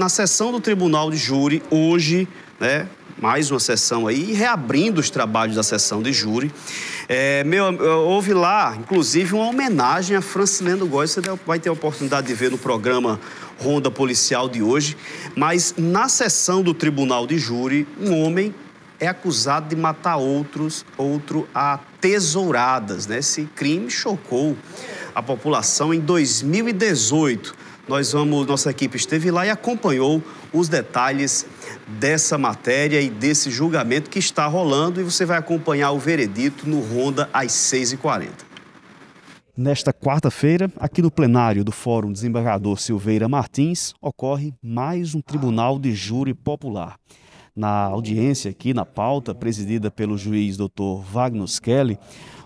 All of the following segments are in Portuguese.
na sessão do Tribunal de Júri, hoje, né, mais uma sessão aí, reabrindo os trabalhos da sessão de júri. É, meu, houve lá, inclusive, uma homenagem a Francileno Góes, você vai ter a oportunidade de ver no programa Ronda Policial de hoje, mas na sessão do Tribunal de Júri, um homem é acusado de matar outros, outro a tesouradas, né? Esse crime chocou a população em 2018 nós vamos, nossa equipe esteve lá e acompanhou os detalhes dessa matéria e desse julgamento que está rolando e você vai acompanhar o veredito no Ronda às 6h40 nesta quarta-feira, aqui no plenário do Fórum Desembargador Silveira Martins, ocorre mais um tribunal de júri popular na audiência aqui, na pauta, presidida pelo juiz doutor Wagner Kelly,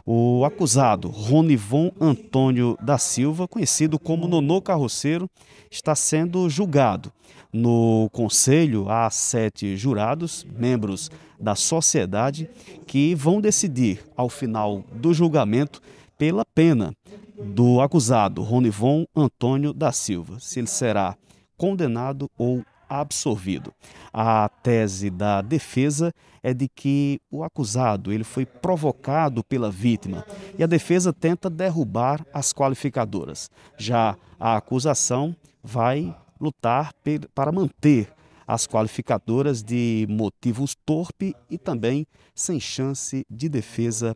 o acusado Ronivon Antônio da Silva, conhecido como Nonô Carroceiro, está sendo julgado. No conselho há sete jurados, membros da sociedade, que vão decidir, ao final do julgamento, pela pena do acusado Ronivon Antônio da Silva, se ele será condenado ou absorvido. A tese da defesa é de que o acusado ele foi provocado pela vítima e a defesa tenta derrubar as qualificadoras. Já a acusação vai lutar para manter as qualificadoras de motivos torpe e também sem chance de defesa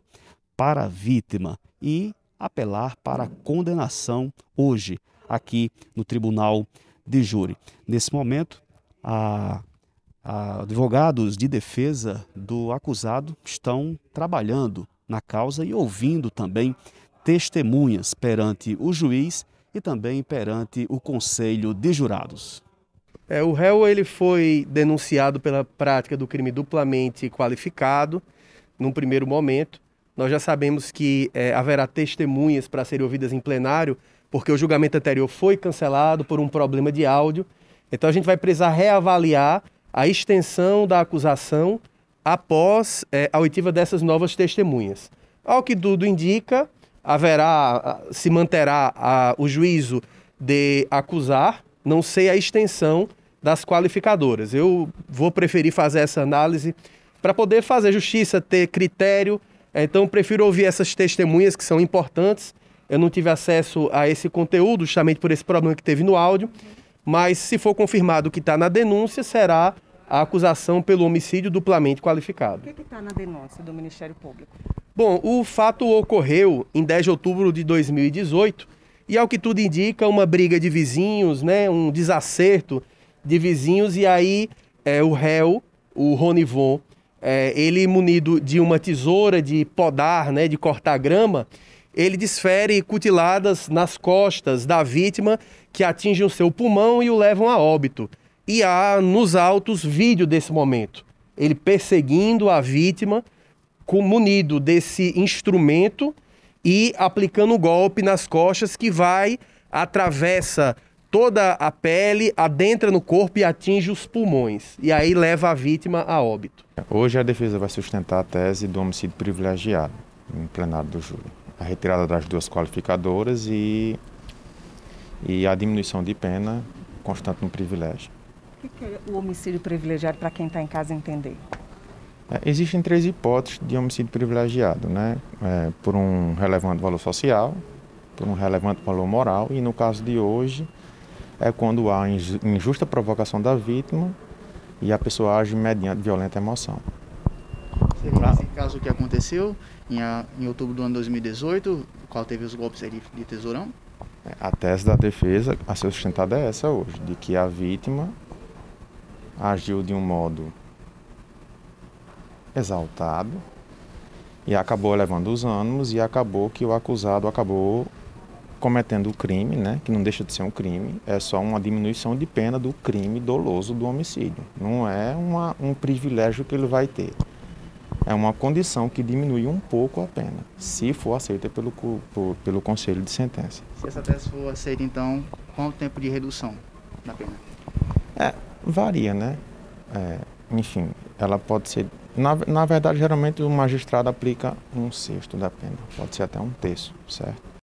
para a vítima e apelar para a condenação hoje aqui no Tribunal de Júri. Nesse momento, a, a advogados de defesa do acusado estão trabalhando na causa e ouvindo também testemunhas perante o juiz e também perante o conselho de jurados. É, o réu ele foi denunciado pela prática do crime duplamente qualificado num primeiro momento. Nós já sabemos que é, haverá testemunhas para serem ouvidas em plenário, porque o julgamento anterior foi cancelado por um problema de áudio então a gente vai precisar reavaliar a extensão da acusação após é, a oitiva dessas novas testemunhas. Ao que tudo indica, haverá, ah, se manterá a, ah, o juízo de acusar, não sei a extensão das qualificadoras. Eu vou preferir fazer essa análise para poder fazer justiça, ter critério. Eh, então, prefiro ouvir essas testemunhas que são importantes. Eu não tive acesso a esse conteúdo, justamente por esse problema que teve no áudio mas se for confirmado que está na denúncia, será a acusação pelo homicídio duplamente qualificado. O que está na denúncia do Ministério Público? Bom, o fato ocorreu em 10 de outubro de 2018 e, ao que tudo indica, uma briga de vizinhos, né, um desacerto de vizinhos, e aí é, o réu, o Ronivon, é, ele munido de uma tesoura de podar, né, de cortar grama, ele desfere cutiladas nas costas da vítima que atingem o seu pulmão e o levam a óbito. E há nos autos vídeo desse momento. Ele perseguindo a vítima, munido desse instrumento e aplicando o um golpe nas costas que vai, atravessa toda a pele, adentra no corpo e atinge os pulmões. E aí leva a vítima a óbito. Hoje a defesa vai sustentar a tese do homicídio privilegiado, em plenário do júri a retirada das duas qualificadoras e, e a diminuição de pena constante no privilégio. O que é o homicídio privilegiado para quem está em casa entender? É, existem três hipóteses de homicídio privilegiado, né? É, por um relevante valor social, por um relevante valor moral e no caso de hoje é quando há injusta provocação da vítima e a pessoa age mediante violenta emoção caso que aconteceu em, a, em outubro do ano 2018, qual teve os golpes de, de tesourão? É, a tese da defesa a ser sustentada é essa hoje, de que a vítima agiu de um modo exaltado e acabou elevando os ânimos e acabou que o acusado acabou cometendo o crime, né, que não deixa de ser um crime, é só uma diminuição de pena do crime doloso do homicídio. Não é uma, um privilégio que ele vai ter. É uma condição que diminui um pouco a pena, se for aceita pelo, por, pelo conselho de sentença. Se essa tese for aceita, então, quanto tempo de redução da pena? É, varia, né? É, enfim, ela pode ser. Na, na verdade, geralmente o magistrado aplica um sexto da pena, pode ser até um terço, certo?